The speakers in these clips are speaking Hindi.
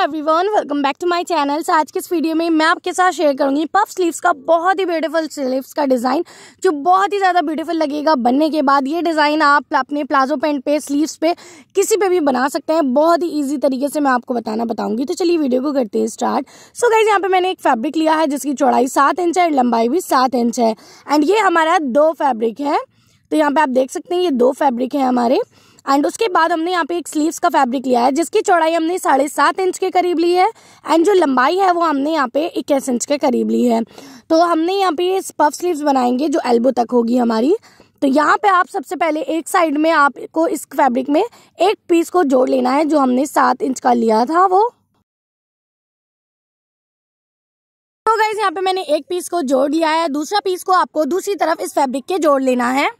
everyone welcome back to my channel आज के इस वीडियो में मैं आपके साथ शेयर करूंगी पफ स्लीव्स का बहुत ही ब्यूटीफुल स्लीव्स का डिज़ाइन जो बहुत ही ज़्यादा ब्यूटीफुल लगेगा बनने के बाद ये डिज़ाइन आप अपने प्लाजो पैंट पे स्लीव्स पे किसी पे भी बना सकते हैं बहुत ही ईजी तरीके से मैं आपको बताना बताऊँगी तो चलिए वीडियो को करते हैं स्टार्ट सो so गाइज यहाँ पर मैंने एक फैब्रिक लिया है जिसकी चौड़ाई सात इंच है लंबाई भी सात इंच है एंड ये हमारा दो फैब्रिक है तो यहाँ पर आप देख सकते हैं ये दो फैब्रिक है हमारे एंड उसके बाद हमने यहाँ पे एक स्लीव्स का फैब्रिक लिया है जिसकी चौड़ाई हमने साढ़े सात इंच के करीब ली है एंड जो लंबाई है वो हमने यहाँ पे इक्कीस इंच के करीब ली है तो हमने यहाँ पे पफ स्लीव्स बनाएंगे जो एल्बो तक होगी हमारी तो यहाँ पे आप सबसे पहले एक साइड में आपको इस फैब्रिक में एक पीस को जोड़ लेना है जो हमने सात इंच का लिया था वो तो गाइज यहाँ पे मैंने एक पीस को जोड़ लिया है दूसरा पीस को आपको दूसरी तरफ इस फैब्रिक के जोड़ लेना है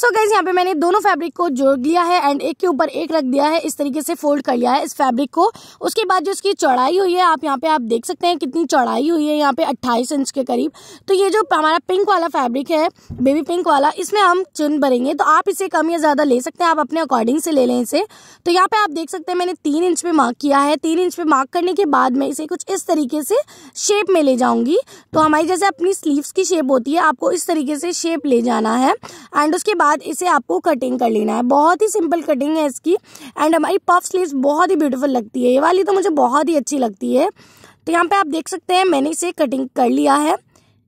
सो so गैस यहाँ पे मैंने दोनों फैब्रिक को जोड़ लिया है एंड एक के ऊपर एक रख दिया है इस तरीके से फोल्ड कर लिया है इस फैब्रिक को उसके बाद जो इसकी चौड़ाई हुई है आप यहाँ पे आप देख सकते हैं कितनी चौड़ाई हुई है यहाँ पे 28 इंच के करीब तो ये जो हमारा पिंक वाला फैब्रिक है बेबी पिंक वाला इसमें हम चुन भरेंगे तो आप इसे कम या ज़्यादा ले सकते हैं आप अपने अकॉर्डिंग से ले लें इसे तो यहाँ पर आप देख सकते हैं मैंने तीन इंच पे मार्क किया है तीन इंच पे मार्क करने के बाद मैं इसे कुछ इस तरीके से शेप में ले जाऊँगी तो हमारी जैसे अपनी स्लीवस की शेप होती है आपको इस तरीके से शेप ले जाना है एंड उसके बाद बाद इसे आपको कटिंग कर लेना है बहुत ही सिंपल कटिंग है इसकी एंड हमारी पफ स्लीव बहुत ही ब्यूटीफुल लगती है ये वाली तो मुझे बहुत ही अच्छी लगती है तो यहाँ पे आप देख सकते हैं मैंने इसे कटिंग कर लिया है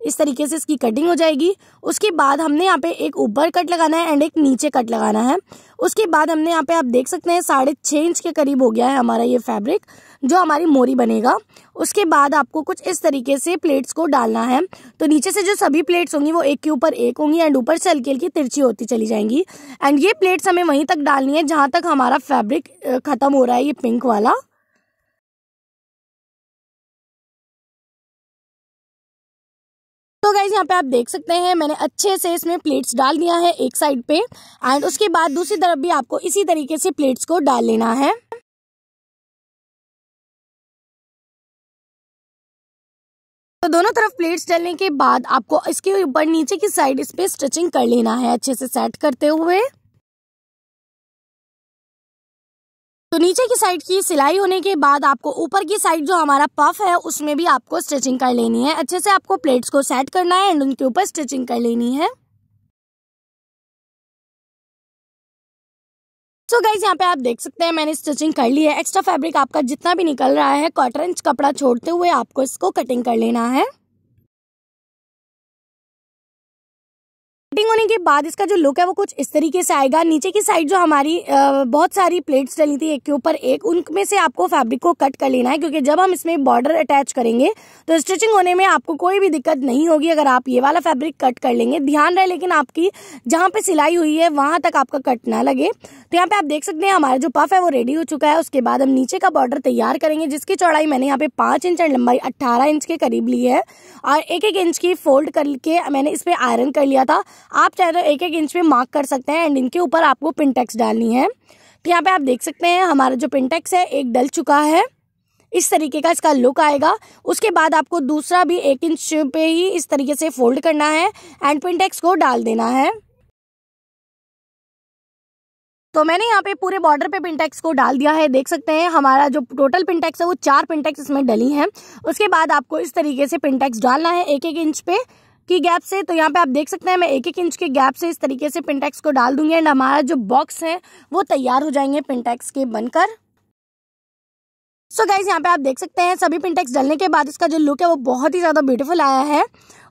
इस तरीके से इसकी कटिंग हो जाएगी उसके बाद हमने यहाँ पे एक ऊपर कट लगाना है एंड एक नीचे कट लगाना है उसके बाद हमने यहाँ पे आप देख सकते हैं साढ़े छः इंच के करीब हो गया है हमारा ये फैब्रिक जो हमारी मोरी बनेगा उसके बाद आपको कुछ इस तरीके से प्लेट्स को डालना है तो नीचे से जो सभी प्लेट्स होंगी वो एक के ऊपर एक होंगी एंड ऊपर से हल्की हल्की तिरछी होती चली जाएंगी एंड ये प्लेट्स हमें वहीं तक डालनी है जहाँ तक हमारा फैब्रिक ख़त्म हो रहा है ये पिंक वाला तो गाइज यहाँ पे आप देख सकते हैं मैंने अच्छे से इसमें प्लेट्स डाल दिया है एक साइड पे एंड उसके बाद दूसरी तरफ भी आपको इसी तरीके से प्लेट्स को डाल लेना है तो दोनों तरफ प्लेट्स डालने के बाद आपको इसके ऊपर नीचे की साइड इस पे स्ट्रेचिंग कर लेना है अच्छे से सेट करते हुए तो नीचे की साइड की सिलाई होने के बाद आपको ऊपर की साइड जो हमारा पफ है उसमें भी आपको स्टिचिंग कर लेनी है अच्छे से आपको प्लेट्स को सेट करना है एंड उनके ऊपर स्टिचिंग कर लेनी है सो so गाइज यहाँ पे आप देख सकते हैं मैंने स्टिचिंग कर ली है एक्स्ट्रा फैब्रिक आपका जितना भी निकल रहा है कॉटन कपड़ा छोड़ते हुए आपको इसको कटिंग कर लेना है कटिंग होने के बाद इसका जो लुक है वो कुछ इस तरीके से आएगा नीचे की साइड जो हमारी आ, बहुत सारी प्लेट्स डली थी एक के ऊपर एक उनमें से आपको फैब्रिक को कट कर लेना है क्योंकि जब हम इसमें बॉर्डर अटैच करेंगे तो स्टिचिंग होने में आपको कोई भी दिक्कत नहीं होगी अगर आप ये वाला फैब्रिक कट कर लेंगे ध्यान रहे लेकिन आपकी जहाँ पे सिलाई हुई है वहां तक आपका कट ना लगे तो यहाँ पे आप देख सकते हैं हमारा जो पफ है वो रेडी हो चुका है उसके बाद हम नीचे का बॉर्डर तैयार करेंगे जिसकी चौड़ाई मैंने यहाँ पे पांच इंच और लंबाई अट्ठारह इंच के करीब ली है और एक एक इंच की फोल्ड करके मैंने इस पर आयरन कर लिया था आप चाहे तो एक एक इंच पे मार्क कर सकते हैं एंड इनके ऊपर आपको पिनटेक्स डालनी है तो यहाँ पे आप देख सकते हैं हमारा जो पिनटेक्स है एक डल चुका है इस तरीके का इसका लुक आएगा उसके बाद आपको दूसरा भी एक इंच पे ही इस तरीके से फोल्ड करना है एंड पिनटेक्स को डाल देना है तो मैंने यहाँ पे पूरे बॉर्डर पे पिनटेक्स को डाल दिया है देख सकते हैं हमारा जो टोटल पिनटेक्स है वो चार पिनटेक्स इसमें डली हैं उसके बाद आपको इस तरीके से पिनटेक्स डालना है एक एक इंच पे की गैप से तो यहाँ पे आप देख सकते हैं मैं एक एक इंच के गैप से इस तरीके से पिंटेक्स को डाल दूंगी एंड हमारा जो बॉक्स है वो तैयार हो जाएंगे पिंटेक्स के बनकर सो गाइज यहाँ पे आप देख सकते हैं सभी पिंटेक्स डालने के बाद इसका जो लुक है वो बहुत ही ज़्यादा ब्यूटीफुल आया है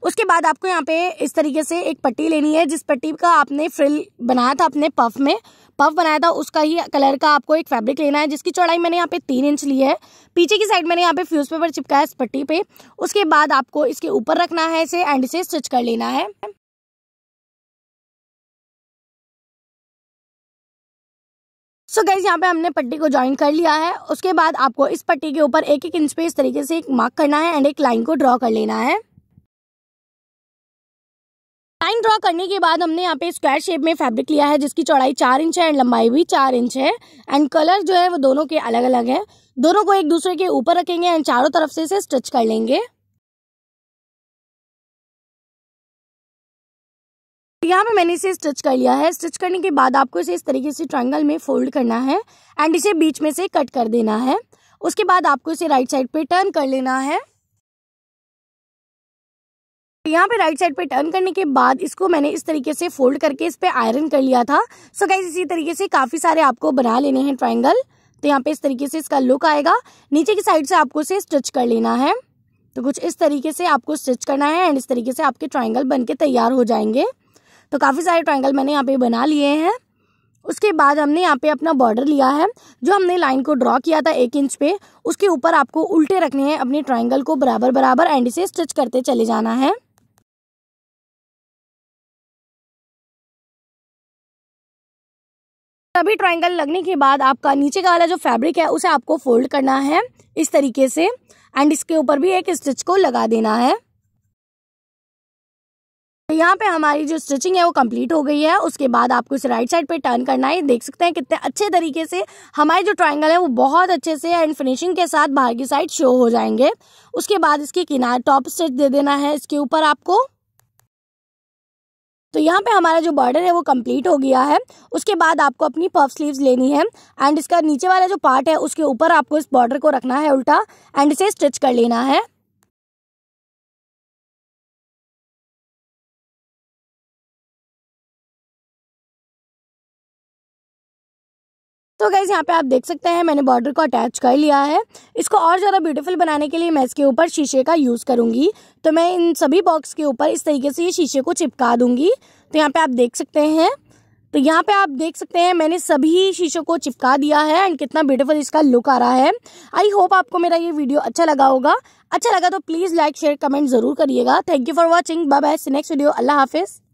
उसके बाद आपको यहाँ पे इस तरीके से एक पट्टी लेनी है जिस पट्टी का आपने फ्रिल बनाया था अपने पफ में पफ बनाया था उसका ही कलर का आपको एक फैब्रिक लेना है जिसकी चौड़ाई मैंने यहाँ पे तीन इंच ली है पीछे की साइड मैंने यहाँ पे फ्यूज़ पेपर चिपका है इस पट्टी पे उसके बाद आपको इसके ऊपर रखना है इसे एंड इसे स्टिच कर लेना है सो गैस यहाँ पे हमने पट्टी को ज्वाइन कर लिया है उसके बाद आपको इस पट्टी के ऊपर एक एक इंच पे इस तरीके से एक मार्क करना है एंड एक लाइन को ड्रॉ कर लेना है लाइन ड्रॉ करने के बाद हमने यहाँ पे स्क्वायर शेप में फैब्रिक लिया है जिसकी चौड़ाई चार इंच है एंड लंबाई भी चार इंच है एंड कलर जो है वो दोनों के अलग अलग है दोनों को एक दूसरे के ऊपर रखेंगे एंड चारों तरफ से इसे स्टिच कर लेंगे यहाँ पे मैंने इसे स्टिच कर लिया है स्टिच करने के बाद आपको इसे इस तरीके से ट्रायंगल में फोल्ड करना है एंड इसे बीच में से कट कर देना है उसके बाद आपको इसे राइट साइड पे टर्न कर लेना है यहाँ पे राइट साइड पे टर्न करने के बाद इसको मैंने इस तरीके से फोल्ड करके इस पर आयरन कर लिया था सो so गाइज इसी तरीके से काफ़ी सारे आपको बना लेने हैं ट्राइंगल तो यहाँ पे इस तरीके से इसका लुक आएगा नीचे की साइड से आपको इसे स्टिच कर लेना है तो कुछ इस तरीके से आपको स्टिच करना है एंड इस तरीके से आपके ट्राइंगल बन के तैयार हो जाएंगे तो काफ़ी सारे ट्राइंगल मैंने यहाँ पे बना लिए हैं उसके बाद हमने यहाँ पे अपना बॉर्डर लिया है जो हमने लाइन को ड्रॉ किया था एक इंच पे उसके ऊपर आपको उल्टे रखने हैं अपने ट्राइंगल को बराबर बराबर एंड इसे स्टिच करते चले जाना है सभी ट्राइंगल लगने के बाद आपका नीचे का वाला जो फैब्रिक है उसे आपको फोल्ड करना है इस तरीके से एंड इसके ऊपर भी एक स्टिच को लगा देना है तो यहाँ पे हमारी जो स्टिचिंग है वो कंप्लीट हो गई है उसके बाद आपको इस राइट साइड पे टर्न करना है देख सकते हैं कितने अच्छे तरीके से हमारे जो ट्रायंगल है वो बहुत अच्छे से एंड फिनिशिंग के साथ बाहर की साइड शो हो जाएंगे उसके बाद इसके किनारे टॉप स्टिच दे देना है इसके ऊपर आपको तो यहाँ पे हमारा जो बॉर्डर है वो कंप्लीट हो गया है उसके बाद आपको अपनी पफ स्लीव्स लेनी है एंड इसका नीचे वाला जो पार्ट है उसके ऊपर आपको इस बॉर्डर को रखना है उल्टा एंड इसे स्टिच कर लेना है तो गैस यहाँ पे आप देख सकते हैं मैंने बॉर्डर को अटैच कर लिया है इसको और ज़्यादा ब्यूटीफुल बनाने के लिए मैं इसके ऊपर शीशे का यूज़ करूँगी तो मैं इन सभी बॉक्स के ऊपर इस तरीके से ये शीशे को चिपका दूँगी तो यहाँ पर आप देख सकते हैं तो यहाँ पे आप देख सकते हैं मैंने सभी शीशों को चिपका दिया है एंड कितना ब्यूटीफुल इसका लुक आ रहा है आई होप आपको मेरा ये वीडियो अच्छा लगा होगा अच्छा लगा तो प्लीज़ लाइक शेयर कमेंट ज़रूर करिएगा thank you for watching bye bye next video अल्लाह हाफिज़